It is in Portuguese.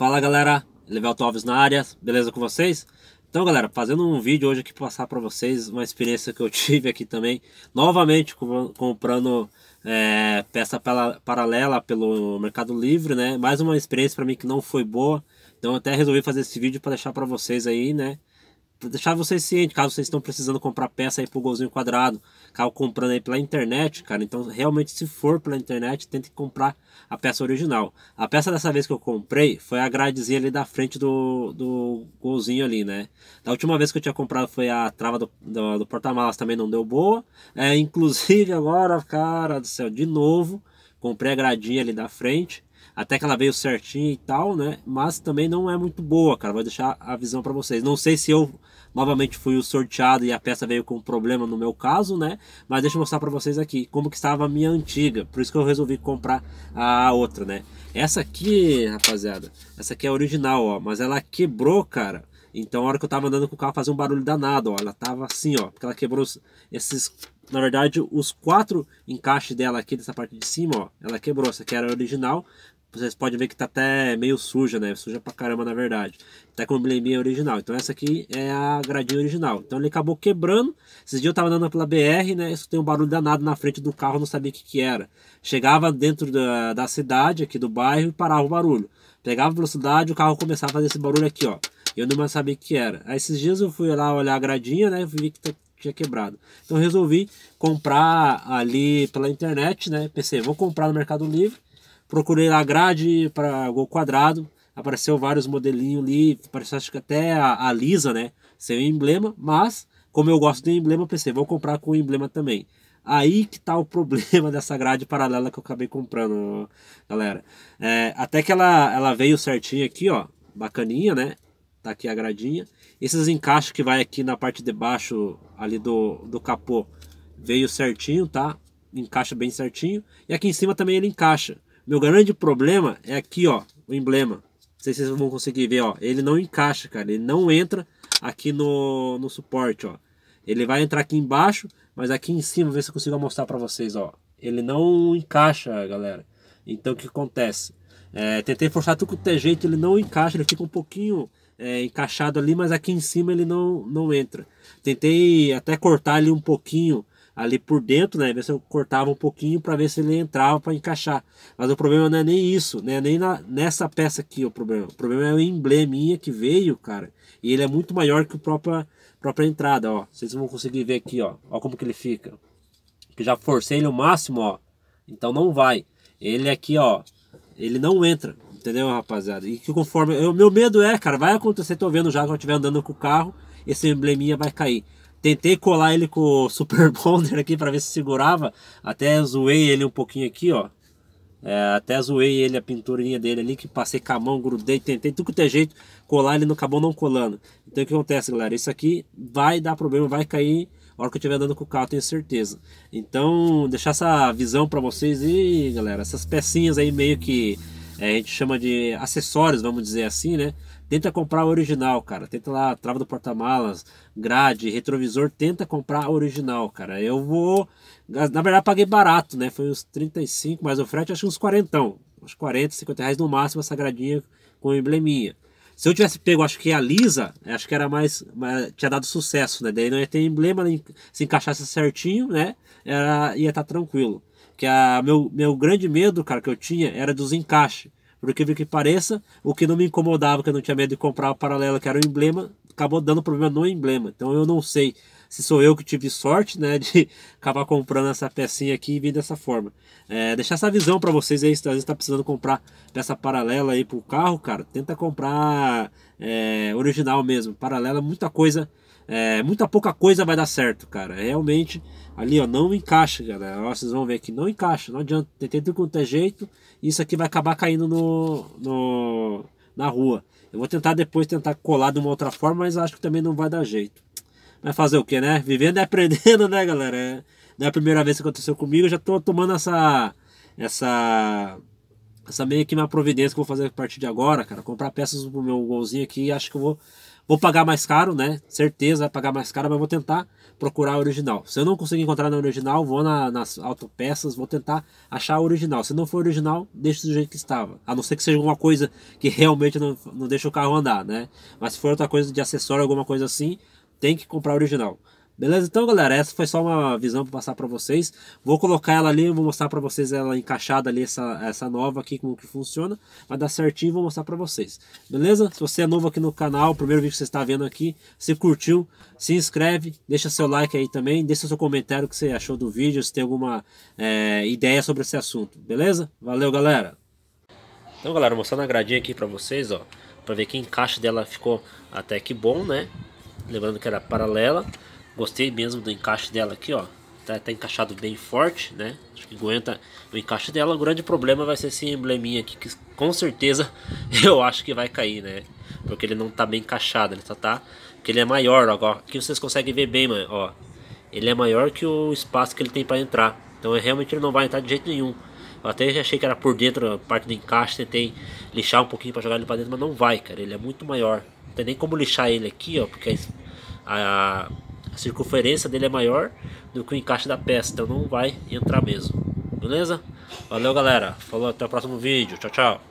Fala galera, Levelto Alves na área, beleza com vocês? Então galera, fazendo um vídeo hoje aqui para passar para vocês uma experiência que eu tive aqui também Novamente comprando é, peça paralela pelo Mercado Livre, né? Mais uma experiência para mim que não foi boa Então até resolvi fazer esse vídeo para deixar para vocês aí, né? deixar vocês cientes, caso vocês estão precisando comprar peça aí pro golzinho quadrado, caso comprando aí pela internet, cara. Então, realmente, se for pela internet, tente comprar a peça original. A peça dessa vez que eu comprei foi a gradezinha ali da frente do, do golzinho ali, né? Da última vez que eu tinha comprado foi a trava do, do, do porta-malas, também não deu boa. É, inclusive, agora, cara do céu, de novo, comprei a gradinha ali da frente. Até que ela veio certinha e tal, né? Mas também não é muito boa, cara. Vou deixar a visão para vocês. Não sei se eu novamente fui o sorteado e a peça veio com problema no meu caso, né? Mas deixa eu mostrar para vocês aqui como que estava a minha antiga. Por isso que eu resolvi comprar a outra, né? Essa aqui, rapaziada, essa aqui é original, ó, mas ela quebrou, cara. Então a hora que eu tava andando com o carro fazia um barulho danado, ó. Ela tava assim, ó. Porque ela quebrou esses. Na verdade, os quatro encaixes dela aqui dessa parte de cima, ó. Ela quebrou. Essa aqui era a original. Vocês podem ver que tá até meio suja, né? Suja pra caramba, na verdade. Até com o embleminha original. Então essa aqui é a gradinha original. Então ele acabou quebrando. Esses dias eu tava andando pela BR, né? tem um barulho danado na frente do carro, não sabia o que que era. Chegava dentro da, da cidade, aqui do bairro, e parava o barulho. Pegava velocidade, o carro começava a fazer esse barulho aqui, ó. Eu não mais sabia o que era. Aí esses dias eu fui lá olhar a gradinha, né? Vi que tá, tinha quebrado. Então resolvi comprar ali pela internet, né? Pensei, vou comprar no Mercado Livre. Procurei lá a grade para gol quadrado. Apareceu vários modelinhos ali. Apareceu acho que até a, a Lisa, né? Sem emblema. Mas, como eu gosto do emblema, pensei, vou comprar com o emblema também. Aí que tá o problema dessa grade paralela que eu acabei comprando, galera. É, até que ela, ela veio certinho aqui, ó. Bacaninha, né? Tá aqui a gradinha. Esses encaixes que vai aqui na parte de baixo ali do, do capô veio certinho, tá? Encaixa bem certinho. E aqui em cima também ele encaixa. Meu grande problema é aqui, ó, o emblema. Não sei se vocês vão conseguir ver, ó. Ele não encaixa, cara. Ele não entra aqui no, no suporte, ó. Ele vai entrar aqui embaixo, mas aqui em cima, ver se eu consigo mostrar para vocês, ó. Ele não encaixa, galera. Então o que acontece? É, tentei forçar tudo que tem jeito, ele não encaixa, ele fica um pouquinho é, encaixado ali, mas aqui em cima ele não, não entra. Tentei até cortar ele um pouquinho ali por dentro, né? Ver se eu cortava um pouquinho para ver se ele entrava para encaixar. Mas o problema não é nem isso, né? Nem na, nessa peça aqui o problema. O problema é o embleminha que veio, cara. E ele é muito maior que a própria, própria entrada, ó. Vocês vão conseguir ver aqui, ó. Ó como que ele fica. Que já forcei ele o máximo, ó. Então não vai. Ele aqui, ó. Ele não entra. Entendeu, rapaziada? E que conforme. O meu medo é, cara, vai acontecer, tô vendo já que eu estiver andando com o carro, esse embleminha vai cair. Tentei colar ele com o Super Bonder aqui para ver se segurava. Até zoei ele um pouquinho aqui, ó. É, até zoei ele, a pinturinha dele ali, que passei com a mão, grudei, tentei tudo que tem jeito colar, ele não acabou não colando. Então o que acontece, galera? Isso aqui vai dar problema, vai cair a hora que eu estiver andando com o carro, tenho certeza. Então, deixar essa visão para vocês e, galera, essas pecinhas aí meio que é, a gente chama de acessórios, vamos dizer assim, né? Tenta comprar o original, cara. Tenta lá, trava do porta-malas, grade, retrovisor, tenta comprar o original, cara. Eu vou. Na verdade, paguei barato, né? Foi uns 35, mas o frete acho uns 40. Uns 40, 50 reais no máximo essa gradinha com embleminha. Se eu tivesse pego, acho que a Lisa, é, acho que era mais. mais tinha dado sucesso, né? Daí não ia ter emblema, se encaixasse certinho, né? Era, ia estar tá tranquilo. Que a meu, meu grande medo, cara, que eu tinha era dos encaixes. Por vi que pareça, o que não me incomodava, que eu não tinha medo de comprar o paralela, que era o emblema, acabou dando problema no emblema. Então eu não sei se sou eu que tive sorte, né, de acabar comprando essa pecinha aqui e vir dessa forma. É, deixar essa visão para vocês aí, se às vezes tá precisando comprar peça paralela aí pro carro, cara, tenta comprar é, original mesmo. Paralela, é muita coisa é, muita pouca coisa vai dar certo, cara. É, realmente, ali, ó, não encaixa, galera. vocês vão ver que não encaixa, não adianta. Tem tudo quanto é jeito. Isso aqui vai acabar caindo no, no, na rua. Eu vou tentar depois tentar colar de uma outra forma, mas acho que também não vai dar jeito. vai fazer o que, né? Vivendo e aprendendo, né, galera? É, não é a primeira vez que aconteceu comigo, eu já tô tomando essa. Essa. Essa meio que uma providência que eu vou fazer a partir de agora, cara. Comprar peças pro meu golzinho aqui. Acho que eu vou Vou pagar mais caro, né? Certeza, vai pagar mais caro, mas vou tentar procurar a original. Se eu não conseguir encontrar na original, vou na, nas autopeças, vou tentar achar a original. Se não for original, deixa do jeito que estava. A não ser que seja alguma coisa que realmente não, não deixa o carro andar, né? Mas se for outra coisa de acessório, alguma coisa assim, tem que comprar a original. Beleza? Então, galera, essa foi só uma visão para passar para vocês. Vou colocar ela ali, vou mostrar para vocês ela encaixada ali, essa, essa nova aqui, como que funciona. Vai dar certinho, vou mostrar para vocês. Beleza? Se você é novo aqui no canal, primeiro vídeo que você está vendo aqui, se curtiu, se inscreve, deixa seu like aí também, deixa seu comentário o que você achou do vídeo, se tem alguma é, ideia sobre esse assunto. Beleza? Valeu, galera! Então, galera, mostrando a gradinha aqui para vocês, ó, para ver que encaixe dela ficou até que bom, né? Lembrando que era paralela. Gostei mesmo do encaixe dela aqui, ó. Tá, tá encaixado bem forte, né? Acho que aguenta o encaixe dela. O grande problema vai ser esse embleminha aqui, que com certeza eu acho que vai cair, né? Porque ele não tá bem encaixado, ele só tá... Porque ele é maior, ó. aqui vocês conseguem ver bem, mano, ó. Ele é maior que o espaço que ele tem para entrar. Então é, realmente ele não vai entrar de jeito nenhum. Eu até já achei que era por dentro a parte do encaixe, tentei lixar um pouquinho para jogar ele para dentro, mas não vai, cara. Ele é muito maior. Não tem nem como lixar ele aqui, ó, porque a circunferência dele é maior do que o encaixe da peça, então não vai entrar mesmo. Beleza? Valeu, galera. Falou, até o próximo vídeo. Tchau, tchau.